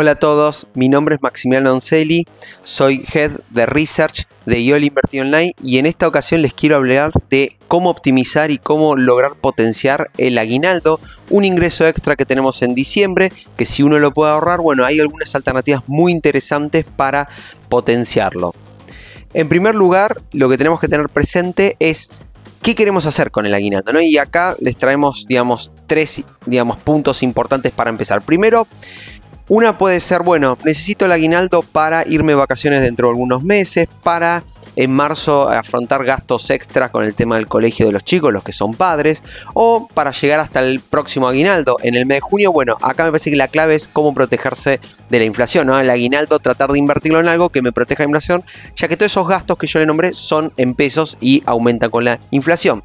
Hola a todos, mi nombre es Maximiliano Onceli. soy Head de Research de IOL Invertir Online y en esta ocasión les quiero hablar de cómo optimizar y cómo lograr potenciar el aguinaldo, un ingreso extra que tenemos en diciembre, que si uno lo puede ahorrar, bueno, hay algunas alternativas muy interesantes para potenciarlo. En primer lugar, lo que tenemos que tener presente es ¿Qué queremos hacer con el aguinaldo? Y acá les traemos, digamos, tres digamos, puntos importantes para empezar. Primero, una puede ser, bueno, necesito el aguinaldo para irme de vacaciones dentro de algunos meses, para en marzo afrontar gastos extras con el tema del colegio de los chicos, los que son padres, o para llegar hasta el próximo aguinaldo en el mes de junio. Bueno, acá me parece que la clave es cómo protegerse de la inflación, ¿no? El aguinaldo, tratar de invertirlo en algo que me proteja la inflación, ya que todos esos gastos que yo le nombré son en pesos y aumentan con la inflación.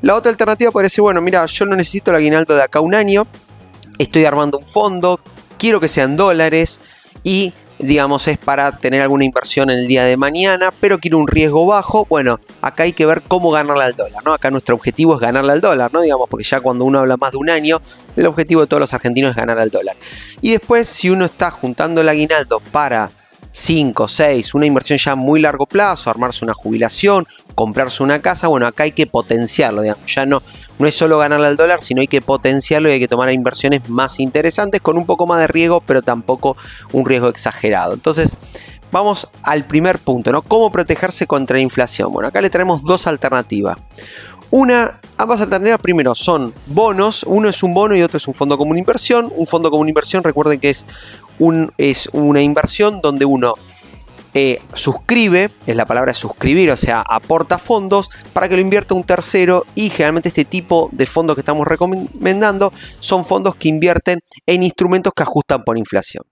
La otra alternativa puede ser, bueno, mira, yo no necesito el aguinaldo de acá un año, estoy armando un fondo quiero que sean dólares y digamos, es para tener alguna inversión en el día de mañana, pero quiero un riesgo bajo. Bueno, acá hay que ver cómo ganarle al dólar, ¿no? Acá nuestro objetivo es ganarle al dólar, ¿no? Digamos, porque ya cuando uno habla más de un año, el objetivo de todos los argentinos es ganar al dólar. Y después, si uno está juntando el aguinaldo para 5, 6, una inversión ya muy largo plazo, armarse una jubilación, comprarse una casa, bueno, acá hay que potenciarlo, ya no, no es solo ganarle al dólar, sino hay que potenciarlo y hay que tomar inversiones más interesantes con un poco más de riesgo, pero tampoco un riesgo exagerado. Entonces, vamos al primer punto, ¿no? ¿Cómo protegerse contra la inflación? Bueno, acá le traemos dos alternativas. Una, ambas alternativas primero son bonos, uno es un bono y otro es un fondo común inversión. Un fondo común inversión, recuerden que es, un, es una inversión donde uno eh, suscribe, es la palabra suscribir, o sea, aporta fondos para que lo invierta un tercero y generalmente este tipo de fondos que estamos recomendando son fondos que invierten en instrumentos que ajustan por inflación.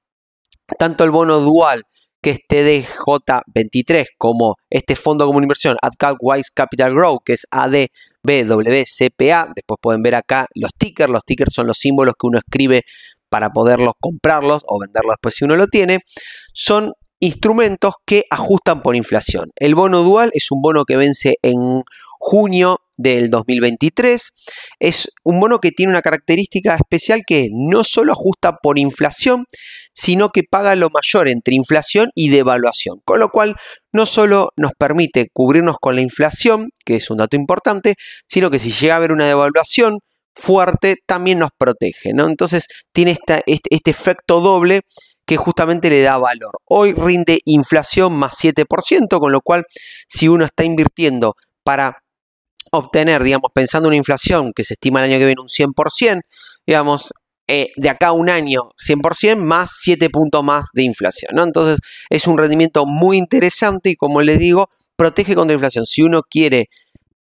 Tanto el bono dual que es TDJ23 como este fondo como inversión AdCap Wise Capital grow que es ADBWCPA, después pueden ver acá los tickers, los tickers son los símbolos que uno escribe para poderlos comprarlos o venderlos después si uno lo tiene, son instrumentos que ajustan por inflación. El bono dual es un bono que vence en junio del 2023. Es un bono que tiene una característica especial que no solo ajusta por inflación, sino que paga lo mayor entre inflación y devaluación. Con lo cual, no solo nos permite cubrirnos con la inflación, que es un dato importante, sino que si llega a haber una devaluación fuerte, también nos protege. ¿no? Entonces, tiene este, este efecto doble que justamente le da valor. Hoy rinde inflación más 7%, con lo cual si uno está invirtiendo para obtener, digamos, pensando una inflación que se estima el año que viene un 100%, digamos, eh, de acá a un año 100% más 7 puntos más de inflación. ¿no? Entonces es un rendimiento muy interesante y como les digo, protege contra inflación. Si uno quiere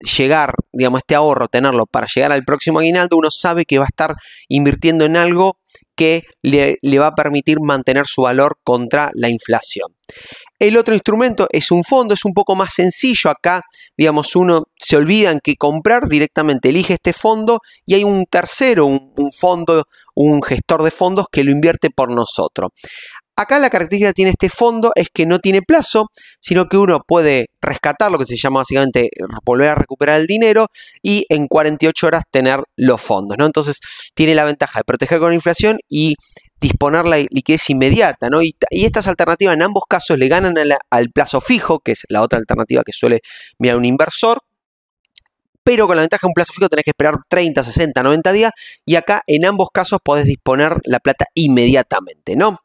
llegar, digamos, este ahorro, tenerlo para llegar al próximo aguinaldo, uno sabe que va a estar invirtiendo en algo que le, va a permitir mantener su valor contra la inflación. El otro instrumento es un fondo, es un poco más sencillo. Acá, digamos, uno se olvidan que comprar directamente, elige este fondo y hay un tercero, un fondo, un gestor de fondos que lo invierte por nosotros. Acá la característica que tiene este fondo es que no tiene plazo, sino que uno puede rescatar lo que se llama básicamente volver a recuperar el dinero y en 48 horas tener los fondos. ¿no? Entonces tiene la ventaja de proteger con la inflación y disponer la liquidez inmediata, ¿no? Y, estas alternativas en ambos casos le ganan al plazo fijo, que es la otra alternativa que suele mirar un inversor, pero con la ventaja de un plazo fijo tenés que esperar 30, 60, 90 días y acá en ambos casos podés disponer la plata inmediatamente, ¿no?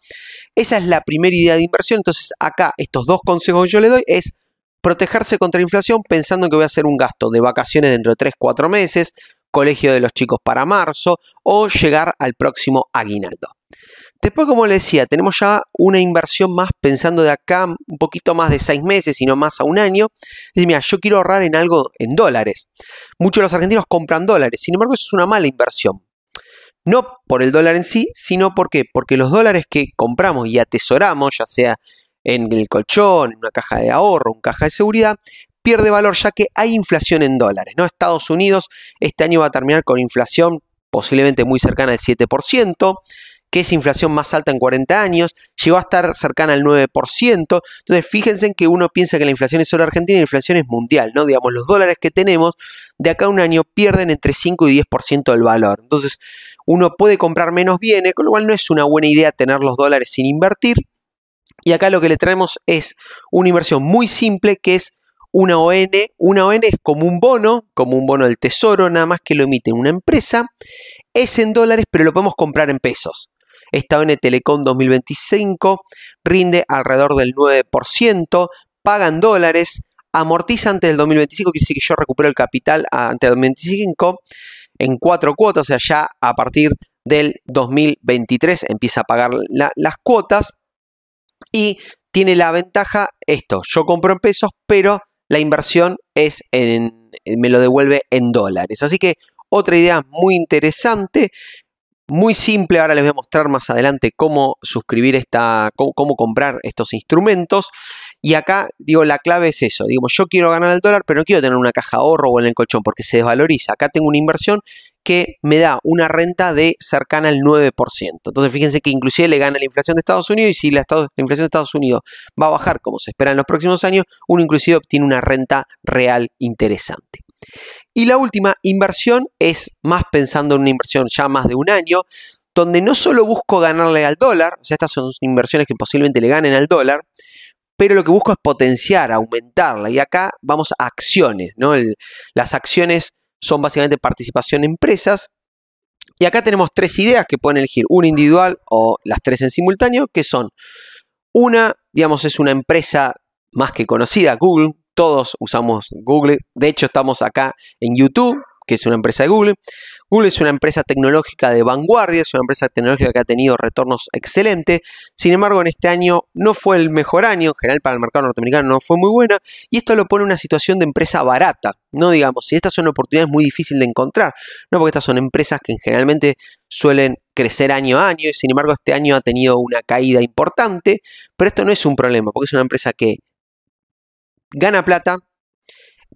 Esa es la primera idea de inversión, entonces acá estos dos consejos que yo le doy es protegerse contra la inflación pensando que voy a hacer un gasto de vacaciones dentro de 3, 4 meses, colegio de los chicos para marzo o llegar al próximo aguinaldo. Después, como le decía, tenemos ya una inversión más pensando de acá un poquito más de seis meses, sino más a un año. Dice, mira, yo quiero ahorrar en algo en dólares. Muchos de los argentinos compran dólares, sin embargo, eso es una mala inversión. No por el dólar en sí, sino porque, porque los dólares que compramos y atesoramos, ya sea en el colchón, en una caja de ahorro, una caja de seguridad, pierde valor ya que hay inflación en dólares. ¿no? Estados Unidos este año va a terminar con inflación posiblemente muy cercana al 7% que es inflación más alta en 40 años, llegó a estar cercana al 9%. Entonces, fíjense en que uno piensa que la inflación es solo argentina la inflación es mundial, ¿no? Digamos, los dólares que tenemos de acá a un año pierden entre 5 y 10% del valor. Entonces, uno puede comprar menos bienes, con lo cual no es una buena idea tener los dólares sin invertir. Y acá lo que le traemos es una inversión muy simple que es una ON. Una ON es como un bono, como un bono del tesoro, nada más que lo emite una empresa. Es en dólares, pero lo podemos comprar en pesos en el Telecom 2025 rinde alrededor del 9%, pagan dólares, amortiza antes del 2025, quiere decir que yo recupero el capital antes del 2025 en cuatro cuotas, o sea, ya a partir del 2023 empieza a pagar las cuotas y tiene la ventaja esto, yo compro en pesos, pero la inversión es en, me lo devuelve en dólares. Así que otra idea muy interesante, muy simple, ahora les voy a mostrar más adelante cómo suscribir esta, cómo, comprar estos instrumentos. Y acá, digo, la clave es eso. Digo, yo quiero ganar el dólar, pero no quiero tener una caja ahorro o en el colchón porque se desvaloriza. Acá tengo una inversión que me da una renta de cercana al 9%. Entonces, fíjense que inclusive le gana la inflación de Estados Unidos y si la, la inflación de Estados Unidos va a bajar como se espera en los próximos años, uno inclusive obtiene una renta real interesante. Y la última inversión es más pensando en una inversión ya más de un año, donde no solo busco ganarle al dólar, o sea, estas son inversiones que posiblemente le ganen al dólar, pero lo que busco es potenciar, aumentarla. Y acá vamos a acciones, ¿no? las acciones son básicamente participación en empresas. Y acá tenemos tres ideas que pueden elegir, una individual o las tres en simultáneo, que son una, digamos, es una empresa más que conocida, Google, todos usamos Google. De hecho, estamos acá en YouTube, que es una empresa de Google. Google es una empresa tecnológica de vanguardia, es una empresa tecnológica que ha tenido retornos excelentes. Sin embargo, en este año no fue el mejor año, en general para el mercado norteamericano no fue muy buena, y esto lo pone en una situación de empresa barata. No digamos, si estas son oportunidades muy difíciles de encontrar, no porque estas son empresas que generalmente suelen crecer año a año, y sin embargo este año ha tenido una caída importante, pero esto no es un problema, porque es una empresa que gana plata,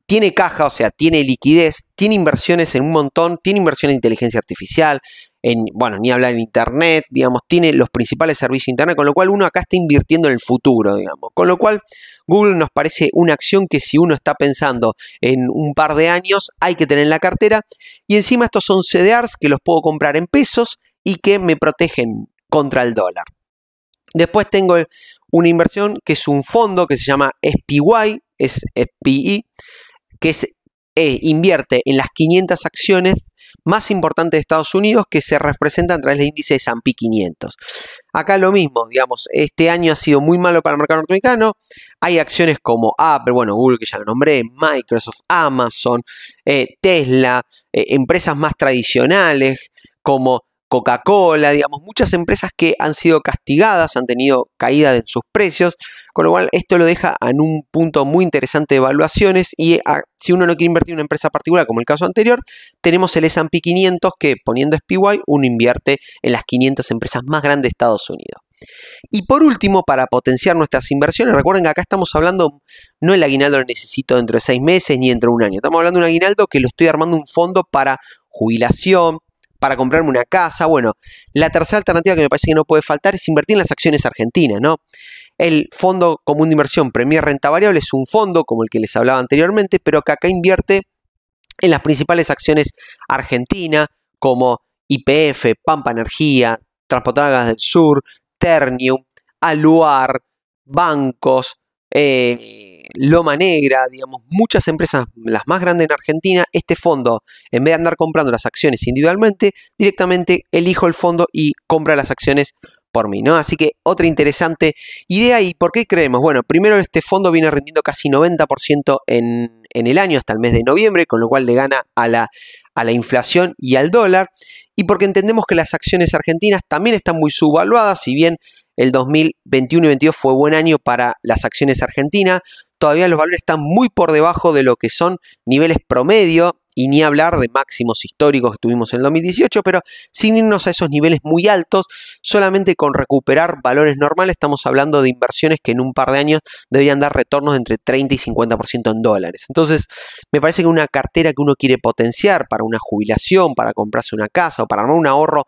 tiene caja, o sea, tiene liquidez, tiene inversiones en un montón, tiene inversiones en inteligencia artificial, en, bueno, ni hablar en Internet, digamos, tiene los principales servicios de Internet, con lo cual uno acá está invirtiendo en el futuro, digamos. Con lo cual, Google nos parece una acción que si uno está pensando en un par de años, hay que tener en la cartera. Y encima estos son CDRs que los puedo comprar en pesos y que me protegen contra el dólar. Después tengo el una inversión que es un fondo que se llama SPY, es SPI, que eh, invierte en las 500 acciones más importantes de Estados Unidos que se representan a través del índice de S&P 500. Acá lo mismo, digamos, este año ha sido muy malo para el mercado norteamericano. Hay acciones como Apple, bueno, Google que ya lo nombré, Microsoft, Amazon, eh, Tesla, eh, empresas más tradicionales como Coca-Cola, digamos, muchas empresas que han sido castigadas, han tenido caída en sus precios, con lo cual esto lo deja en un punto muy interesante de evaluaciones y ah, si uno no quiere invertir en una empresa particular, como el caso anterior, tenemos el S&P 500 que poniendo SPY uno invierte en las 500 empresas más grandes de Estados Unidos. Y por último, para potenciar nuestras inversiones, recuerden que acá estamos hablando, no el aguinaldo lo necesito dentro de seis meses ni dentro de un año, estamos hablando de un aguinaldo que lo estoy armando un fondo para jubilación, para comprarme una casa. Bueno, la tercera alternativa que me parece que no puede faltar es invertir en las acciones argentinas, ¿no? El Fondo Común de Inversión Premier Renta Variable es un fondo como el que les hablaba anteriormente, pero que acá invierte en las principales acciones argentinas como IPF, Pampa Energía, Transportadoras del Sur, Ternium, Aluar, bancos, eh, Loma Negra, digamos, muchas empresas, las más grandes en Argentina, este fondo, en vez de andar comprando las acciones individualmente, directamente elijo el fondo y compra las acciones por mí, ¿no? Así que otra interesante idea y ¿por qué creemos? Bueno, primero este fondo viene rindiendo casi 90% en en el año hasta el mes de noviembre, con lo cual le gana a la, inflación y al dólar, y porque entendemos que las acciones argentinas también están muy subvaluadas, si bien el 2021 y 2022 fue buen año para las acciones argentinas, todavía los valores están muy por debajo de lo que son niveles promedio y ni hablar de máximos históricos que tuvimos en el 2018, pero sin irnos a esos niveles muy altos, solamente con recuperar valores normales estamos hablando de inversiones que en un par de años deberían dar retornos entre 30 y 50% en dólares. Entonces, me parece que una cartera que uno quiere potenciar para una jubilación, para comprarse una casa o para armar un ahorro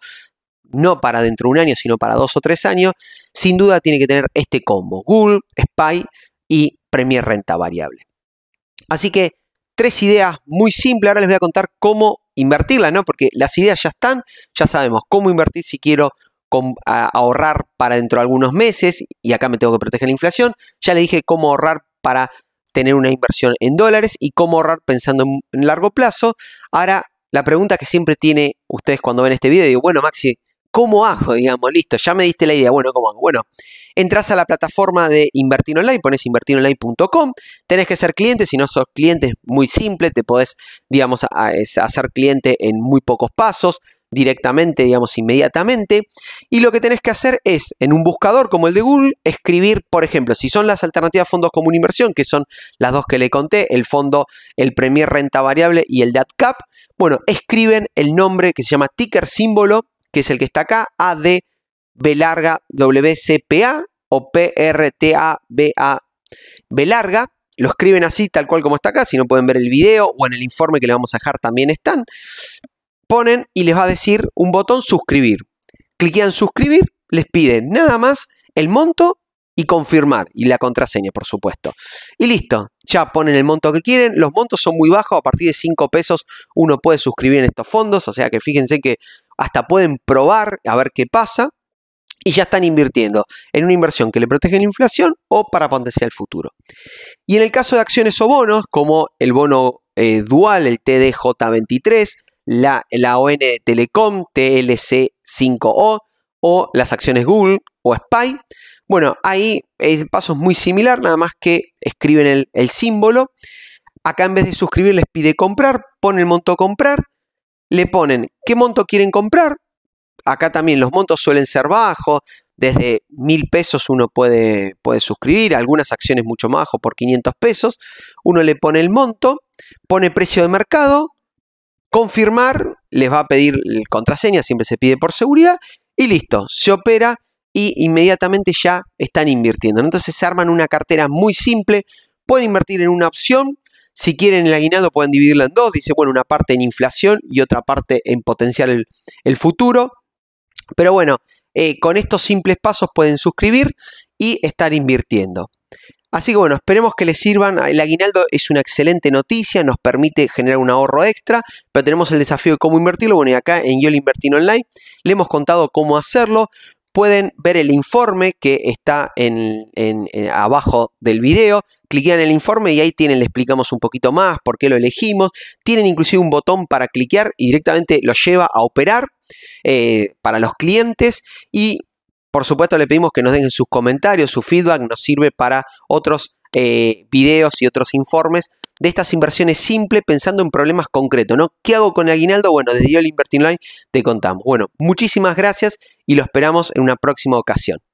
no para dentro de un año, sino para dos o tres años, sin duda tiene que tener este combo, Google, SPY y Premier Renta Variable. Así que tres ideas muy simples. Ahora les voy a contar cómo invertirlas, ¿no? Porque las ideas ya están, ya sabemos cómo invertir si quiero ahorrar para dentro de algunos meses y acá me tengo que proteger la inflación. Ya le dije cómo ahorrar para tener una inversión en dólares y cómo ahorrar pensando en largo plazo. Ahora, la pregunta que siempre tiene ustedes cuando ven este video, digo, bueno, Maxi, ¿cómo hago? Digamos, listo, ya me diste la idea, bueno, ¿cómo hago? Bueno, entras a la plataforma de Invertir Online, pones invertironline.com, tenés que ser cliente, si no sos cliente es muy simple, te podés, digamos, hacer cliente en muy pocos pasos directamente, digamos, inmediatamente. Y lo que tenés que hacer es, en un buscador como el de Google, escribir, por ejemplo, si son las alternativas fondos común inversión, que son las dos que le conté, el fondo, el Premier Renta Variable y el DATCAP, bueno, escriben el nombre que se llama ticker símbolo, que es el que está acá, AD B larga WCPA o PRTABA. B larga, lo escriben así, tal cual como está acá, si no pueden ver el video o en el informe que le vamos a dejar también están. Ponen y les va a decir un botón suscribir. Cliquean suscribir, les piden nada más el monto y confirmar y la contraseña, por supuesto. Y listo, ya ponen el monto que quieren. Los montos son muy bajos, a partir de 5 pesos uno puede suscribir en estos fondos, o sea que fíjense que hasta pueden probar a ver qué pasa y ya están invirtiendo en una inversión que le protege la inflación o para potenciar el futuro. Y en el caso de acciones o bonos, como el bono eh, dual, el TDJ23, la, la ON Telecom, TLC5O, o las acciones Google o SPY, bueno, ahí el paso es muy similar, nada más que escriben el, símbolo. Acá en vez de suscribir les pide comprar, pone el monto a comprar, le ponen qué monto quieren comprar, Acá también los montos suelen ser bajos, desde mil pesos uno puede, puede suscribir, algunas acciones mucho más o por 500 pesos. Uno le pone el monto, pone precio de mercado, confirmar, les va a pedir contraseña, siempre se pide por seguridad, y listo, se opera y inmediatamente ya están invirtiendo. Entonces se arman una cartera muy simple, pueden invertir en una opción, si quieren el aguinado pueden dividirla en dos, dice, bueno, una parte en inflación y otra parte en potenciar el futuro. Pero bueno, eh, con estos simples pasos pueden suscribir y estar invirtiendo. Así que bueno, esperemos que les sirvan. El aguinaldo es una excelente noticia, nos permite generar un ahorro extra, pero tenemos el desafío de cómo invertirlo. Bueno, y acá en Yo Invertino Online le hemos contado cómo hacerlo pueden ver el informe que está en, abajo del video. Cliquean el informe y ahí tienen, le explicamos un poquito más por qué lo elegimos. Tienen inclusive un botón para cliquear y directamente lo lleva a operar eh, para los clientes. Y por supuesto le pedimos que nos den sus comentarios, su feedback, nos sirve para otros eh, videos y otros informes de estas inversiones simples pensando en problemas concretos, ¿no? ¿Qué hago con el aguinaldo? Bueno, desde el Inverting Line te contamos. Bueno, muchísimas gracias y lo esperamos en una próxima ocasión.